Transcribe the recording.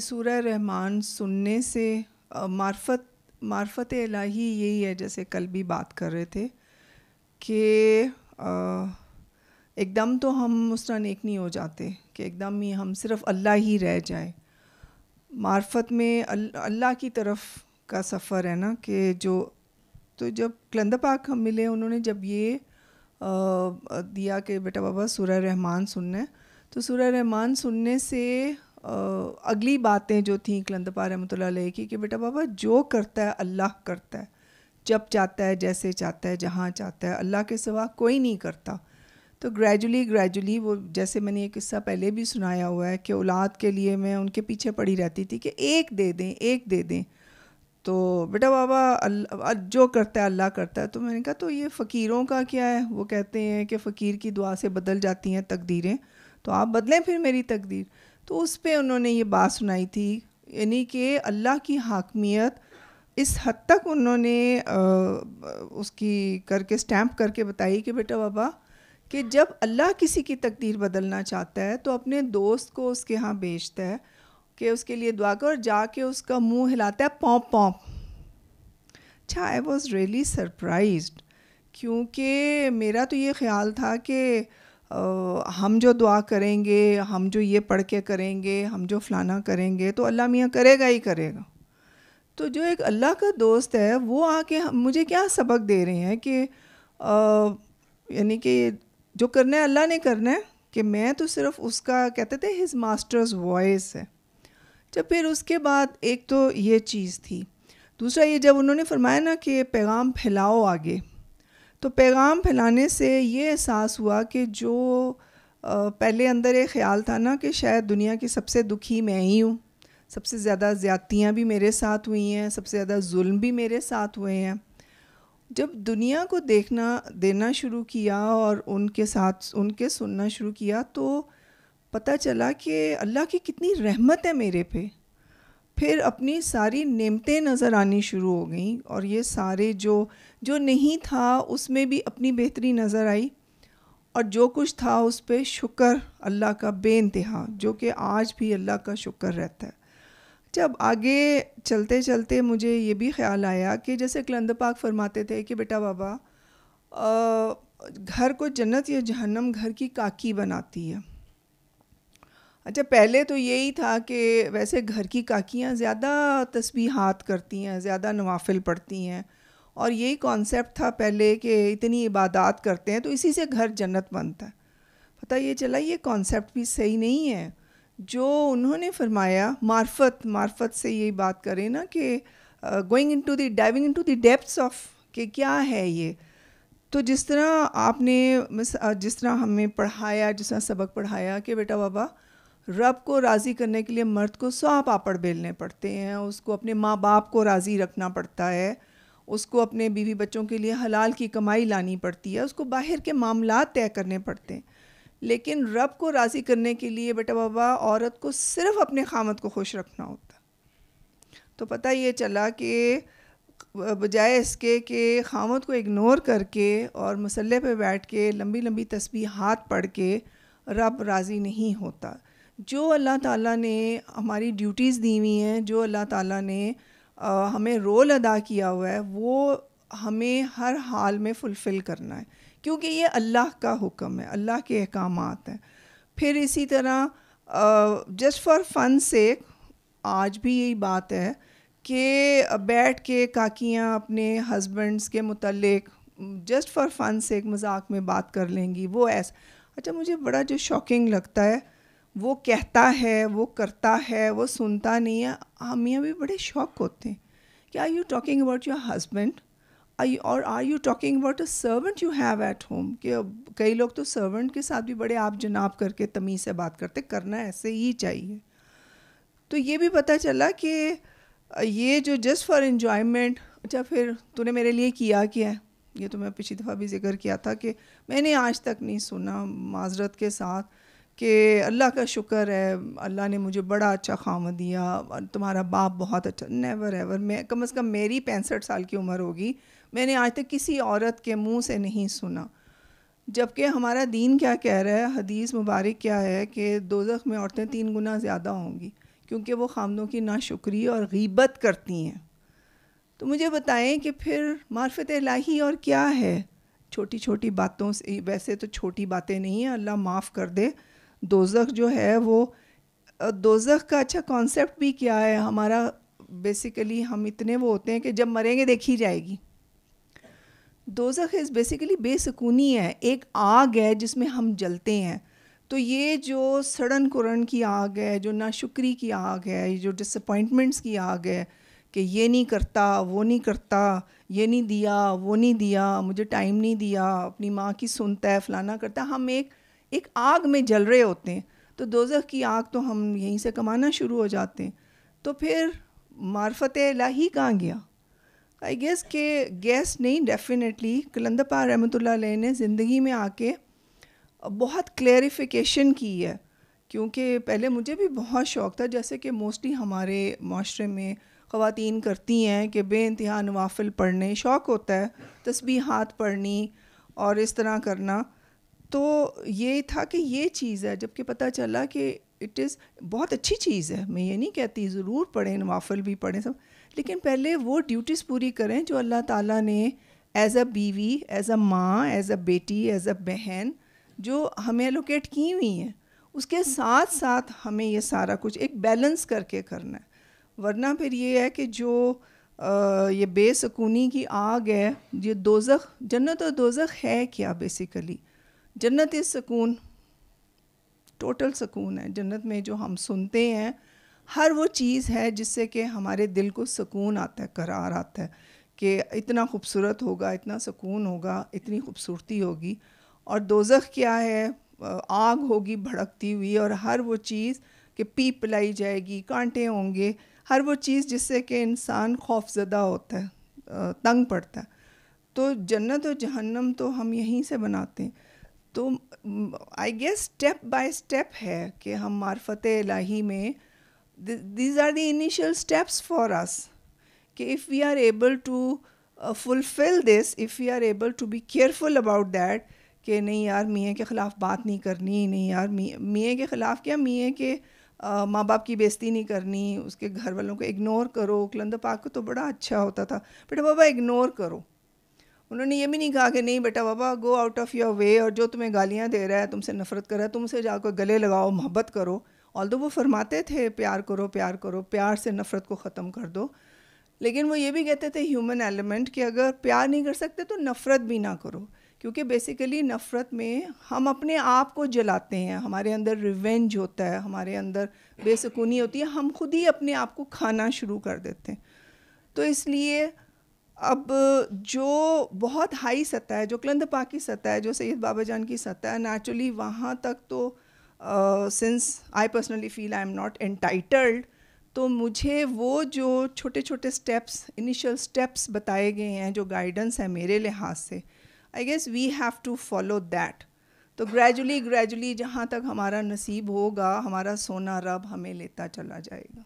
सूर रहमान सुनने से मार्फत मार्फत इलाही यही है जैसे कल भी बात कर रहे थे कि एकदम तो हम नेक नहीं हो जाते कि एकदम ही हम सिर्फ अल्लाह ही रह जाए मार्फत में अल्लाह की तरफ का सफ़र है ना कि जो तो जब कलंद पाक हम मिले उन्होंने जब ये आ, दिया कि बेटा बाबा सूर्य रहमान सुनना है तो सूर्य रहमान सुनने से अगली बातें जो थी कलंदपा रहमत की कि बेटा बाबा जो करता है अल्लाह करता है जब चाहता है जैसे चाहता है जहाँ चाहता है अल्लाह के सिवा कोई नहीं करता तो ग्रेजुअली ग्रेजुअली वो जैसे मैंने ये किस्सा पहले भी सुनाया हुआ है कि औलाद के लिए मैं उनके पीछे पड़ी रहती थी कि एक दे दें एक दे दें तो बेटा बाबा जो करता है अल्लाह करता है तो मैंने कहा तो ये फ़कीरों का क्या है वो कहते हैं कि फ़कीर की दुआ से बदल जाती हैं तकदीरें तो आप बदलें फिर मेरी तकदीर तो उस पर उन्होंने ये बात सुनाई थी यानी कि अल्लाह की हाकमियत इस हद तक उन्होंने आ, उसकी करके स्टैम्प करके बताई कि बेटा बाबा कि जब अल्लाह किसी की तकदीर बदलना चाहता है तो अपने दोस्त को उसके यहाँ भेजता है कि उसके लिए दुआ कर और जाके उसका मुंह हिलाता है पौप पौप अच्छा आई वॉज़ रियली सरप्राइज क्योंकि मेरा तो ये ख्याल था कि हम जो दुआ करेंगे हम जो ये पढ़ के करेंगे हम जो फलाना करेंगे तो अल्लाह मियाँ करेगा ही करेगा तो जो एक अल्लाह का दोस्त है वो आके मुझे क्या सबक दे रहे हैं कि यानी कि जो करना है अल्लाह ने करना है कि मैं तो सिर्फ उसका कहते थे हिज मास्टर्स वॉइस है जब फिर उसके बाद एक तो ये चीज़ थी दूसरा ये जब उन्होंने फरमाया ना कि पैगाम फैलाओ आगे तो पैगाम फैलाने से ये एहसास हुआ कि जो पहले अंदर एक ख्याल था ना कि शायद दुनिया की सबसे दुखी मैं ही हूँ सबसे ज़्यादा ज़्यादतियाँ भी मेरे साथ हुई हैं सबसे ज़्यादा जुल्म भी मेरे साथ हुए हैं जब दुनिया को देखना देना शुरू किया और उनके साथ उनके सुनना शुरू किया तो पता चला कि अल्लाह की कितनी रहमत है मेरे पे फिर अपनी सारी नेमतें नज़र आनी शुरू हो गई और ये सारे जो जो नहीं था उसमें भी अपनी बेहतरी नज़र आई और जो कुछ था उस पर शुक्र अल्लाह का बे इंतहा जो कि आज भी अल्लाह का शुक्र रहता है जब आगे चलते चलते मुझे ये भी ख्याल आया कि जैसे कलंद पाक फरमाते थे कि बेटा बाबा घर को जन्नत या जहन्नम घर की काकी बनाती है अच्छा पहले तो यही था कि वैसे घर की काकियाँ ज़्यादा हाथ करती हैं ज़्यादा नवाफिल पढ़ती हैं और यही कॉन्सेप्ट था पहले कि इतनी इबादत करते हैं तो इसी से घर जन्नत बनता है पता ये चला ये कॉन्सेप्ट भी सही नहीं है जो उन्होंने फरमाया मार्फत मार्फत से यही बात करें ना कि going into the diving into the depths of कि क्या है ये तो जिस तरह आपने जिस तरह हमें पढ़ाया जिस तरह सबक पढ़ाया कि बेटा बाबा रब को राज़ी करने के लिए मर्द को सौ पापड़ बेलने पड़ते हैं उसको अपने माँ बाप को राज़ी रखना पड़ता है उसको अपने बीवी बच्चों के लिए हलाल की कमाई लानी पड़ती है उसको बाहर के मामला तय करने पड़ते हैं लेकिन रब को राज़ी करने के लिए बेटा बाबा औरत को सिर्फ अपने ख़ामत को खुश रखना होता तो पता ये चला कि बजाय इसके कि खामत को इग्नोर करके और मसल्ले पे बैठ के लंबी लंबी तस्वीर हाथ पढ़ के रब राज़ी नहीं होता जो अल्लाह ताला ने हमारी ड्यूटीज़ दी हुई हैं जो अल्लाह ताला ने आ, हमें रोल अदा किया हुआ है वो हमें हर हाल में फुलफ़िल करना है क्योंकि ये अल्लाह का हुक्म है अल्लाह के अहकाम हैं फिर इसी तरह जस्ट फॉर फन से आज भी यही बात है कि बैठ के काकियाँ अपने हस्बैंड्स के मतलब जस्ट फॉर फन से एक मजाक में बात कर लेंगी वो ऐसा अच्छा मुझे बड़ा जो शॉकिंग लगता है वो कहता है वो करता है वो सुनता नहीं है हम हाँ, भी बड़े शौक होते हैं कि are you talking about your husband or are you talking about a servant you have at home कि कई लोग तो सर्वेंट के साथ भी बड़े आप जनाब करके तमीज़ से बात करते करना ऐसे ही चाहिए तो ये भी पता चला कि ये जो जस्ट फॉर इन्जॉयमेंट अच्छा फिर तूने मेरे लिए किया क्या है ये तो मैं पिछली दफ़ा भी जिक्र किया था कि मैंने आज तक नहीं सुना माजरत के साथ कि अल्लाह का शुक्र है अल्लाह ने मुझे बड़ा अच्छा खाम दिया तुम्हारा बाप बहुत अच्छा नेवर एवर मैं कम अज़ कम मेरी पैंसठ साल की उम्र होगी मैंने आज तक किसी औरत के मुंह से नहीं सुना जबकि हमारा दीन क्या कह रहा है हदीस मुबारक क्या है कि जख्म में औरतें तीन गुना ज़्यादा होंगी क्योंकि वो खामदों की नाशुक्री और गीबत करती हैं तो मुझे बताएं कि फिर मार्फत लाही और क्या है छोटी छोटी बातों से वैसे तो छोटी बातें नहीं हैं अल्लाह माफ़ कर दे दोजख जो है वो दोजख का अच्छा कॉन्सेप्ट भी क्या है हमारा बेसिकली हम इतने वो होते हैं कि जब मरेंगे देखी जाएगी दोजख इज़ बेसिकली बेसकूनी है एक आग है जिसमें हम जलते हैं तो ये जो सड़न कुरन की आग है जो नाशुक्री की आग है ये जो डिसअपॉइंटमेंट्स की आग है कि ये नहीं करता वो नहीं करता ये नहीं दिया वो नहीं दिया मुझे टाइम नहीं दिया अपनी माँ की सुनता है फलाना करता हम एक एक आग में जल रहे होते हैं तो दोजह की आग तो हम यहीं से कमाना शुरू हो जाते हैं तो फिर मार्फत लाही कहाँ गया आई गेस के गैस नहीं डेफिनेटली कलंदपा रहमत ने ज़िंदगी में आके बहुत क्लेरिफिकेशन की है क्योंकि पहले मुझे भी बहुत शौक़ था जैसे कि मोस्टली हमारे माशरे में ख़वान करती हैं कि बे इंतहा नवाफिल पढ़ने शौक़ होता है तस्बी हाथ पढ़नी और इस तरह करना तो ये था कि ये चीज़ है जबकि पता चला कि इट इज़ बहुत अच्छी चीज़ है मैं ये नहीं कहती ज़रूर पढ़ें नवाफल भी पढ़ें सब लेकिन पहले वो ड्यूटीज़ पूरी करें जो अल्लाह ताला ने एज़ अ बीवी एज़ अ माँ एज़ अ बेटी एज़ अ बहन जो हमें एलोकेट की हुई हैं उसके साथ साथ हमें ये सारा कुछ एक बैलेंस करके करना है वरना फिर ये है कि जो आ, ये बेसकूनी की आग है ये दोजख जन्नत और दोजख है क्या बेसिकली जन्नत इस सुकून टोटल सुकून है जन्नत में जो हम सुनते हैं हर वो चीज़ है जिससे कि हमारे दिल को सुकून आता है करार आता है कि इतना खूबसूरत होगा इतना सुकून होगा इतनी खूबसूरती होगी और दोजख क्या है आग होगी भड़कती हुई और हर वो चीज़ कि पीप पिलाई जाएगी कांटे होंगे हर वो चीज़ जिससे कि इंसान खौफजदा होता है तंग पड़ता है तो जन्नत और जहन्नम तो हम यहीं से बनाते हैं तो I guess step by step है कि हम मार्फत इलाही में these are the initial steps for us कि if we are able to fulfil this if we are able to be careful about that कि नहीं यार मियाँ के ख़िलाफ़ बात नहीं करनी नहीं यार मियाँ के ख़िलाफ़ क्या मियाँ के आ, uh, माँ बाप की बेइज्जती नहीं करनी उसके घर वालों को इग्नोर करो कलंद पाक को तो बड़ा अच्छा होता था बट बाबा इग्नोर करो उन्होंने ये भी नहीं कहा कि नहीं बेटा बाबा go out of your way और जो तुम्हें गालियाँ दे रहा है तुमसे नफरत कर रहा है तुमसे जाकर गले लगाओ मोहब्बत करो ऑल वो फरमाते थे प्यार करो प्यार करो प्यार से नफरत को ख़त्म कर दो लेकिन वो ये भी कहते थे ह्यूमन एलिमेंट कि अगर प्यार नहीं कर सकते तो नफ़रत भी ना करो क्योंकि बेसिकली नफ़रत में हम अपने आप को जलाते हैं हमारे अंदर रिवेंज होता है हमारे अंदर बेसकूनी होती है हम खुद ही अपने आप को खाना शुरू कर देते हैं तो इसलिए अब जो बहुत हाई सतह है जो क्लंदपा की सतह है जो सैद बाबा जान की सतह है नेचुरली वहाँ तक तो since I personally feel I am not entitled तो मुझे वो जो छोटे छोटे स्टेप्स इनिशियल स्टेप्स बताए गए हैं जो गाइडेंस है मेरे लिहाज से I guess we have to follow that तो ग्रेजुअली ग्रेजुअली जहाँ तक हमारा नसीब होगा हमारा सोना रब हमें लेता चला जाएगा